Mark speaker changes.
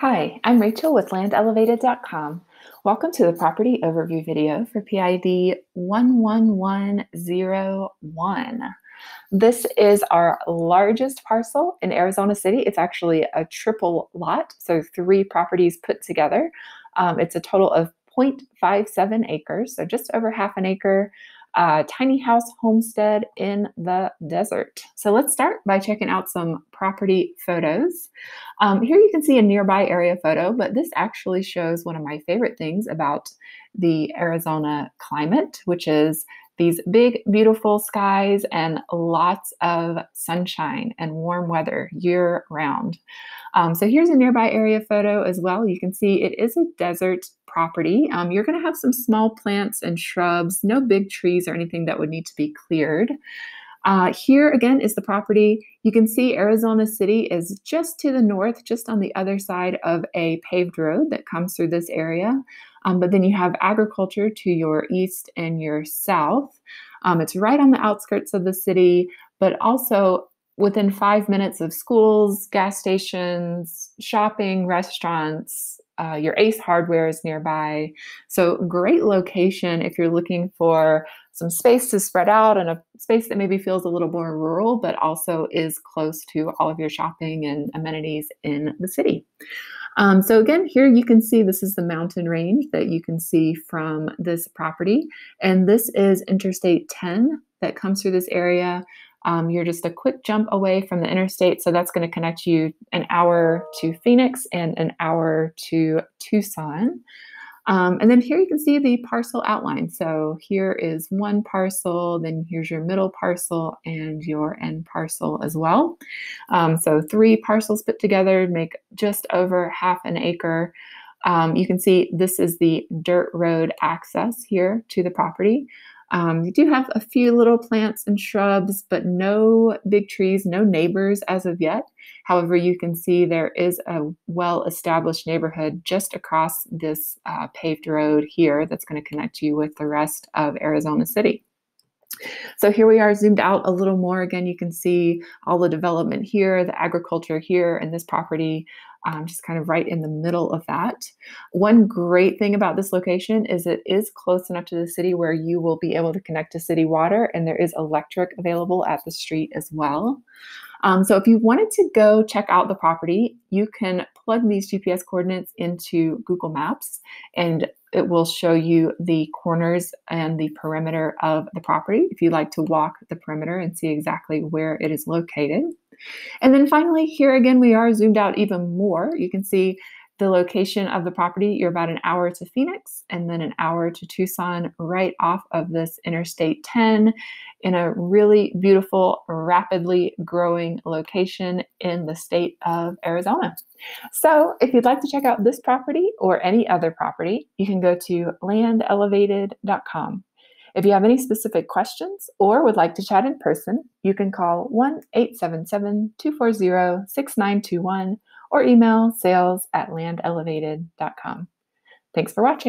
Speaker 1: Hi, I'm Rachel with landelevated.com. Welcome to the property overview video for PID 11101. This is our largest parcel in Arizona City. It's actually a triple lot, so three properties put together. Um, it's a total of 0.57 acres, so just over half an acre. A tiny house homestead in the desert. So let's start by checking out some property photos. Um, here you can see a nearby area photo, but this actually shows one of my favorite things about the Arizona climate, which is these big, beautiful skies and lots of sunshine and warm weather year round. Um, so here's a nearby area photo as well. You can see it is a desert property. Um, you're going to have some small plants and shrubs, no big trees or anything that would need to be cleared. Uh, here again is the property. You can see Arizona City is just to the north, just on the other side of a paved road that comes through this area. Um, but then you have agriculture to your east and your south. Um, it's right on the outskirts of the city, but also within five minutes of schools, gas stations, shopping, restaurants. Uh, your Ace Hardware is nearby. So, great location if you're looking for some space to spread out and a space that maybe feels a little more rural, but also is close to all of your shopping and amenities in the city. Um, so again, here you can see this is the mountain range that you can see from this property. And this is Interstate 10 that comes through this area. Um, you're just a quick jump away from the interstate. So that's going to connect you an hour to Phoenix and an hour to Tucson. Um, and then here you can see the parcel outline. So here is one parcel, then here's your middle parcel and your end parcel as well. Um, so three parcels put together make just over half an acre. Um, you can see this is the dirt road access here to the property. Um, we do have a few little plants and shrubs, but no big trees, no neighbors as of yet. However, you can see there is a well established neighborhood just across this uh, paved road here that's going to connect you with the rest of Arizona City. So here we are zoomed out a little more. Again, you can see all the development here, the agriculture here, and this property um, just kind of right in the middle of that. One great thing about this location is it is close enough to the city where you will be able to connect to city water, and there is electric available at the street as well. Um, so if you wanted to go check out the property, you can plug these GPS coordinates into Google Maps and it will show you the corners and the perimeter of the property if you like to walk the perimeter and see exactly where it is located. And then finally, here again, we are zoomed out even more. You can see the location of the property, you're about an hour to Phoenix and then an hour to Tucson, right off of this Interstate 10 in a really beautiful, rapidly growing location in the state of Arizona. So, if you'd like to check out this property or any other property, you can go to landelevated.com. If you have any specific questions or would like to chat in person, you can call 1 877 240 6921 or email sales at landelevated.com. Thanks for watching.